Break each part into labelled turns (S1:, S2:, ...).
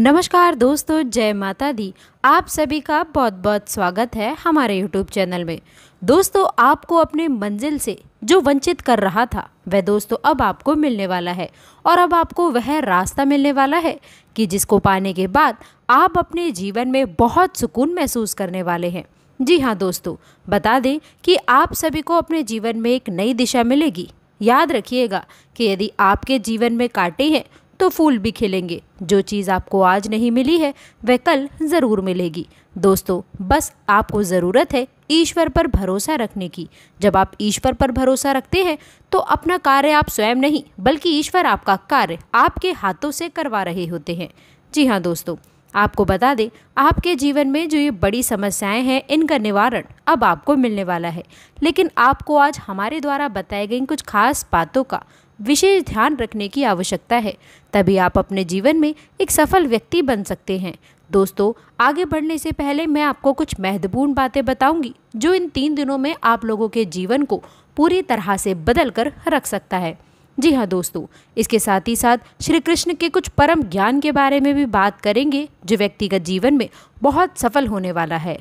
S1: नमस्कार दोस्तों जय माता दी आप सभी का बहुत बहुत स्वागत है हमारे यूट्यूब चैनल में दोस्तों आपको अपने मंजिल से जो वंचित कर रहा था वह दोस्तों अब आपको मिलने वाला है और अब आपको वह रास्ता मिलने वाला है कि जिसको पाने के बाद आप अपने जीवन में बहुत सुकून महसूस करने वाले हैं जी हाँ दोस्तों बता दें कि आप सभी को अपने जीवन में एक नई दिशा मिलेगी याद रखिएगा कि यदि आपके जीवन में कांटे हैं तो फूल भी खिलेंगे जो चीज़ आपको आज नहीं मिली है वह कल ज़रूर मिलेगी दोस्तों बस आपको ज़रूरत है ईश्वर पर भरोसा रखने की जब आप ईश्वर पर भरोसा रखते हैं तो अपना कार्य आप स्वयं नहीं बल्कि ईश्वर आपका कार्य आपके हाथों से करवा रहे होते हैं जी हाँ दोस्तों आपको बता दें आपके जीवन में जो ये बड़ी समस्याएं हैं इनका निवारण अब आपको मिलने वाला है लेकिन आपको आज हमारे द्वारा बताई गई कुछ खास बातों का विशेष ध्यान रखने की आवश्यकता है तभी आप अपने जीवन में एक सफल व्यक्ति बन सकते हैं दोस्तों आगे बढ़ने से पहले मैं आपको कुछ महत्वपूर्ण बातें बताऊंगी जो इन तीन दिनों में आप लोगों के जीवन को पूरी तरह से बदल कर रख सकता है जी हाँ दोस्तों इसके साथ ही साथ श्री कृष्ण के कुछ परम ज्ञान के बारे में भी बात करेंगे जो व्यक्ति का जीवन में बहुत सफल होने वाला है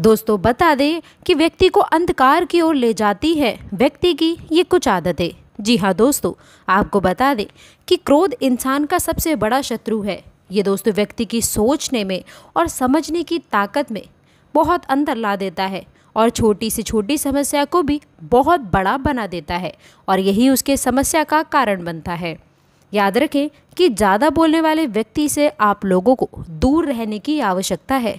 S1: दोस्तों बता दें कि व्यक्ति को अंधकार की ओर ले जाती है व्यक्ति की ये कुछ आदतें जी हाँ दोस्तों आपको बता दें कि क्रोध इंसान का सबसे बड़ा शत्रु है ये दोस्तों व्यक्ति की सोचने में और समझने की ताकत में बहुत अंतर ला देता है और छोटी से छोटी समस्या को भी बहुत बड़ा बना देता है और यही उसके समस्या का कारण बनता है याद रखें कि ज़्यादा बोलने वाले व्यक्ति से आप लोगों को दूर रहने की आवश्यकता है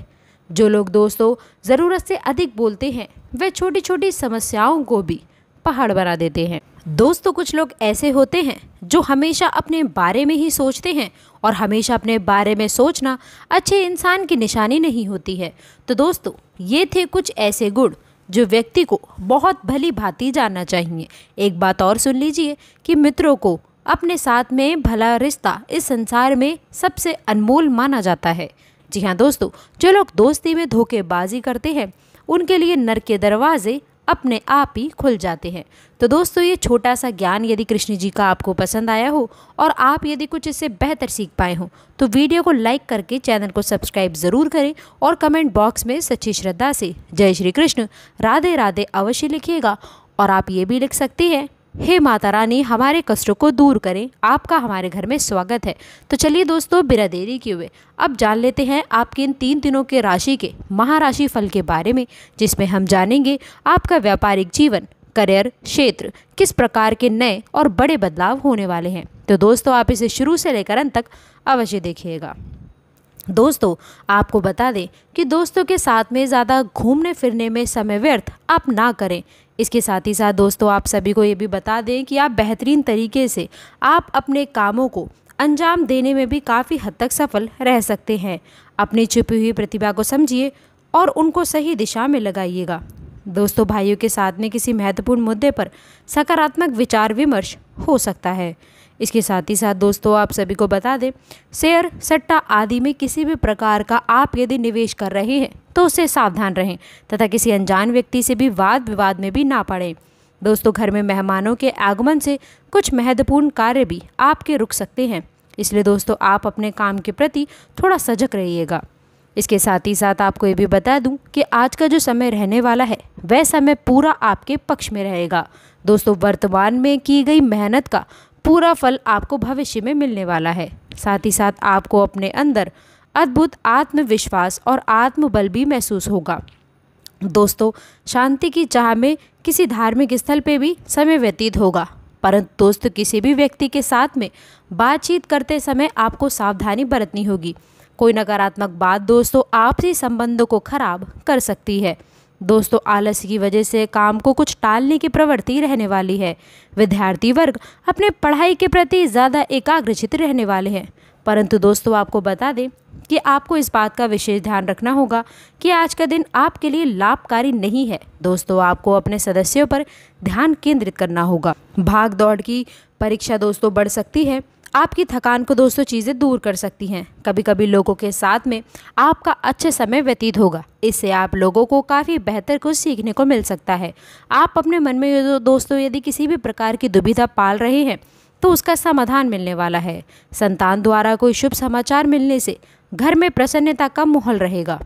S1: जो लोग दोस्तों ज़रूरत से अधिक बोलते हैं वे छोटी छोटी समस्याओं को भी पहाड़ बना देते हैं दोस्तों तो कुछ लोग ऐसे होते हैं जो हमेशा अपने बारे में ही सोचते हैं और हमेशा अपने बारे में सोचना अच्छे इंसान की निशानी नहीं होती है तो दोस्तों ये थे कुछ ऐसे गुण जो व्यक्ति को बहुत भली भांति जानना चाहिए एक बात और सुन लीजिए कि मित्रों को अपने साथ में भला रिश्ता इस संसार में सबसे अनमोल माना जाता है जी हाँ दोस्तों जो लोग दोस्ती में धोखेबाजी करते हैं उनके लिए नर के दरवाजे अपने आप ही खुल जाते हैं तो दोस्तों ये छोटा सा ज्ञान यदि कृष्ण जी का आपको पसंद आया हो और आप यदि कुछ इससे बेहतर सीख पाए हों तो वीडियो को लाइक करके चैनल को सब्सक्राइब ज़रूर करें और कमेंट बॉक्स में सच्ची श्रद्धा से जय श्री कृष्ण राधे राधे अवश्य लिखिएगा और आप ये भी लिख सकती हैं हे माता रानी हमारे कष्टों को दूर करें आपका हमारे घर में स्वागत है तो चलिए दोस्तों बिना देरी किए हुए अब जान लेते हैं आपके इन तीन दिनों के राशि के महाराशि फल के बारे में जिसमें हम जानेंगे आपका व्यापारिक जीवन करियर क्षेत्र किस प्रकार के नए और बड़े बदलाव होने वाले हैं तो दोस्तों आप इसे शुरू से लेकर अंत तक अवश्य देखिएगा दोस्तों आपको बता दें कि दोस्तों के साथ में ज़्यादा घूमने फिरने में समय व्यर्थ आप ना करें इसके साथ ही साथ दोस्तों आप सभी को ये भी बता दें कि आप बेहतरीन तरीके से आप अपने कामों को अंजाम देने में भी काफ़ी हद तक सफल रह सकते हैं अपनी छुपी हुई प्रतिभा को समझिए और उनको सही दिशा में लगाइएगा दोस्तों भाइयों के साथ में किसी महत्वपूर्ण मुद्दे पर सकारात्मक विचार विमर्श हो सकता है इसके साथ ही साथ दोस्तों आप सभी को बता दें शेयर सट्टा आदि में किसी भी प्रकार का आप यदि निवेश कर रहे हैं तो उससे सावधान रहें तथा किसी अनजान व्यक्ति से भी वाद विवाद में भी ना पड़ें दोस्तों घर में मेहमानों के आगमन से कुछ महत्वपूर्ण कार्य भी आपके रुक सकते हैं इसलिए दोस्तों आप अपने काम के प्रति थोड़ा सजग रहिएगा इसके साथ ही साथ आपको ये भी बता दूं कि आज का जो समय रहने वाला है वह समय पूरा आपके पक्ष में रहेगा दोस्तों वर्तमान में की गई मेहनत का पूरा फल आपको भविष्य में मिलने वाला है साथ ही साथ आपको अपने अंदर अद्भुत आत्मविश्वास और आत्मबल भी महसूस होगा दोस्तों शांति की चाह में किसी धार्मिक स्थल पर भी समय व्यतीत होगा परंतु दोस्त किसी भी व्यक्ति के साथ में बातचीत करते समय आपको सावधानी बरतनी होगी कोई नकारात्मक बात दोस्तों आपसी संबंधों को खराब कर सकती है दोस्तों आलस की वजह से काम को कुछ टालने की प्रवृत्ति रहने वाली है विद्यार्थी वर्ग अपने पढ़ाई के प्रति ज़्यादा एकाग्रचित रहने वाले हैं परंतु दोस्तों आपको बता दें कि आपको इस बात का विशेष ध्यान रखना होगा कि आज का दिन आपके लिए लाभकारी नहीं है दोस्तों आपको अपने सदस्यों पर ध्यान केंद्रित करना होगा भाग दौड़ की परीक्षा दोस्तों बढ़ सकती है आपकी थकान को दोस्तों चीज़ें दूर कर सकती हैं कभी कभी लोगों के साथ में आपका अच्छे समय व्यतीत होगा इससे आप लोगों को काफ़ी बेहतर कुछ सीखने को मिल सकता है आप अपने मन में दोस्तों यदि किसी भी प्रकार की दुविधा पाल रहे हैं तो उसका समाधान मिलने वाला है संतान द्वारा कोई शुभ समाचार मिलने से घर में प्रसन्नता का माहौल रहेगा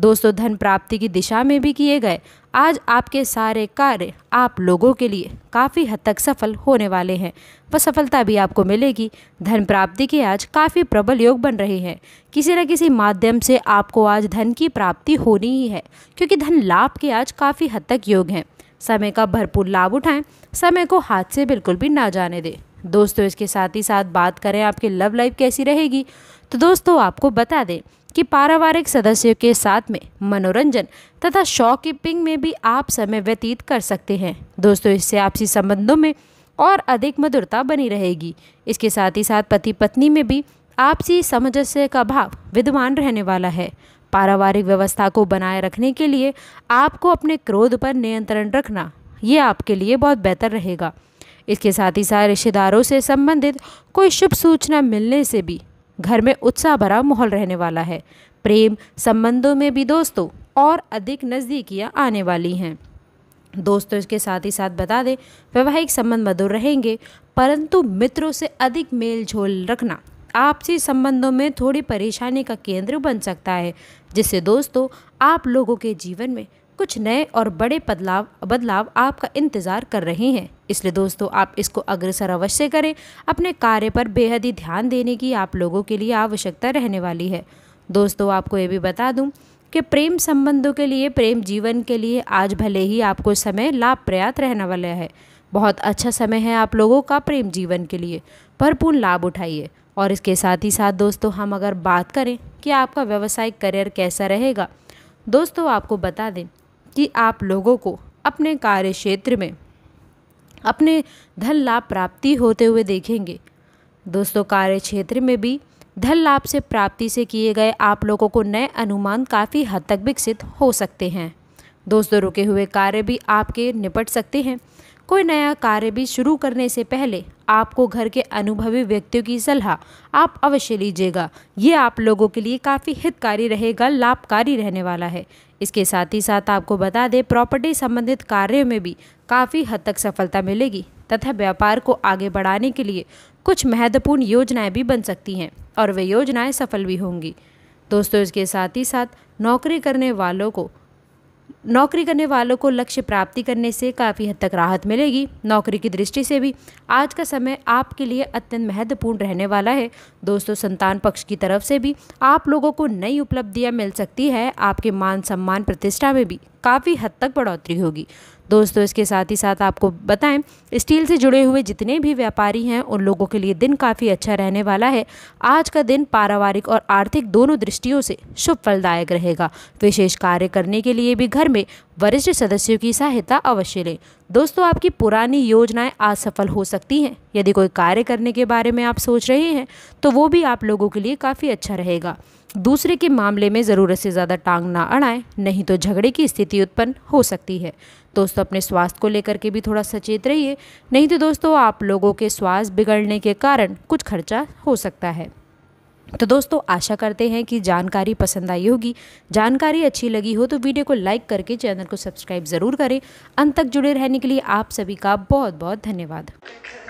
S1: दोस्तों धन प्राप्ति की दिशा में भी किए गए आज आपके सारे कार्य आप लोगों के लिए काफ़ी हद तक सफल होने वाले हैं व सफलता भी आपको मिलेगी धन प्राप्ति के आज काफ़ी प्रबल योग बन रहे हैं किसी न किसी माध्यम से आपको आज धन की प्राप्ति होनी ही है क्योंकि धन लाभ के आज काफ़ी हद तक योग हैं समय का भरपूर लाभ उठाएं समय को हाथ से बिल्कुल भी ना जाने दें दोस्तों इसके साथ ही साथ बात करें आपकी लव लाइफ कैसी रहेगी तो दोस्तों आपको बता दें कि पारिवारिक सदस्यों के साथ में मनोरंजन तथा शौक में भी आप समय व्यतीत कर सकते हैं दोस्तों इससे आपसी संबंधों में और अधिक मधुरता बनी रहेगी इसके साथ ही साथ पति पत्नी में भी आपसी सामंजस्य का भाव विद्वान रहने वाला है पारिवारिक व्यवस्था को बनाए रखने के लिए आपको अपने क्रोध पर नियंत्रण रखना ये आपके लिए बहुत बेहतर रहेगा इसके साथ ही साथ रिश्तेदारों से संबंधित कोई शुभ सूचना मिलने से भी घर में उत्साह भरा माहौल रहने वाला है प्रेम संबंधों में भी दोस्तों और अधिक नज़दीकियाँ आने वाली हैं दोस्तों इसके साथ ही साथ बता दें वैवाहिक संबंध मधुर रहेंगे परंतु मित्रों से अधिक मेल झोल रखना आपसी संबंधों में थोड़ी परेशानी का केंद्र बन सकता है जिससे दोस्तों आप लोगों के जीवन में कुछ नए और बड़े बदलाव बदलाव आपका इंतज़ार कर रहे हैं इसलिए दोस्तों आप इसको अग्रसर अवश्य करें अपने कार्य पर बेहद ही ध्यान देने की आप लोगों के लिए आवश्यकता रहने वाली है दोस्तों आपको ये भी बता दूँ कि प्रेम संबंधों के लिए प्रेम जीवन के लिए आज भले ही आपको समय लाभप्रयात रहने वाला है बहुत अच्छा समय है आप लोगों का प्रेम जीवन के लिए भरपूर लाभ उठाइए और इसके साथ ही साथ दोस्तों हम अगर बात करें कि आपका व्यवसायिक करियर कैसा रहेगा दोस्तों आपको बता दें कि आप लोगों को अपने कार्य क्षेत्र में अपने धन लाभ प्राप्ति होते हुए देखेंगे दोस्तों कार्य क्षेत्र में भी धन लाभ से प्राप्ति से किए गए आप लोगों को नए अनुमान काफ़ी हद तक विकसित हो सकते हैं दोस्तों रुके हुए कार्य भी आपके निपट सकते हैं कोई नया कार्य भी शुरू करने से पहले आपको घर के अनुभवी व्यक्तियों की सलाह आप अवश्य लीजिएगा ये आप लोगों के लिए काफ़ी हितकारी रहेगा लाभकारी रहने वाला है इसके साथ ही साथ आपको बता दें प्रॉपर्टी संबंधित कार्यों में भी काफ़ी हद तक सफलता मिलेगी तथा व्यापार को आगे बढ़ाने के लिए कुछ महत्वपूर्ण योजनाएं भी बन सकती हैं और वे योजनाएं सफल भी होंगी दोस्तों इसके साथ ही साथ नौकरी करने वालों को नौकरी करने वालों को लक्ष्य प्राप्ति करने से काफ़ी हद तक राहत मिलेगी नौकरी की दृष्टि से भी आज का समय आपके लिए अत्यंत महत्वपूर्ण रहने वाला है दोस्तों संतान पक्ष की तरफ से भी आप लोगों को नई उपलब्धियां मिल सकती है आपके मान सम्मान प्रतिष्ठा में भी काफ़ी हद तक बढ़ोतरी होगी दोस्तों तो इसके साथ ही साथ आपको बताएं स्टील से जुड़े हुए जितने भी व्यापारी हैं उन लोगों के लिए दिन काफ़ी अच्छा रहने वाला है आज का दिन पारिवारिक और आर्थिक दोनों दृष्टियों से शुभ फलदायक रहेगा विशेष कार्य करने के लिए भी घर में वरिष्ठ सदस्यों की सहायता अवश्य लें दोस्तों आपकी पुरानी योजनाएं असफल हो सकती हैं यदि कोई कार्य करने के बारे में आप सोच रहे हैं तो वो भी आप लोगों के लिए काफ़ी अच्छा रहेगा दूसरे के मामले में ज़रूरत से ज़्यादा टांग ना अड़ाएं नहीं तो झगड़े की स्थिति उत्पन्न हो सकती है दोस्तों अपने स्वास्थ्य को लेकर के भी थोड़ा सचेत रहिए नहीं तो दोस्तों आप लोगों के स्वास्थ्य बिगड़ने के कारण कुछ खर्चा हो सकता है तो दोस्तों आशा करते हैं कि जानकारी पसंद आई होगी जानकारी अच्छी लगी हो तो वीडियो को लाइक करके चैनल को सब्सक्राइब ज़रूर करें अंत तक जुड़े रहने के लिए आप सभी का बहुत बहुत धन्यवाद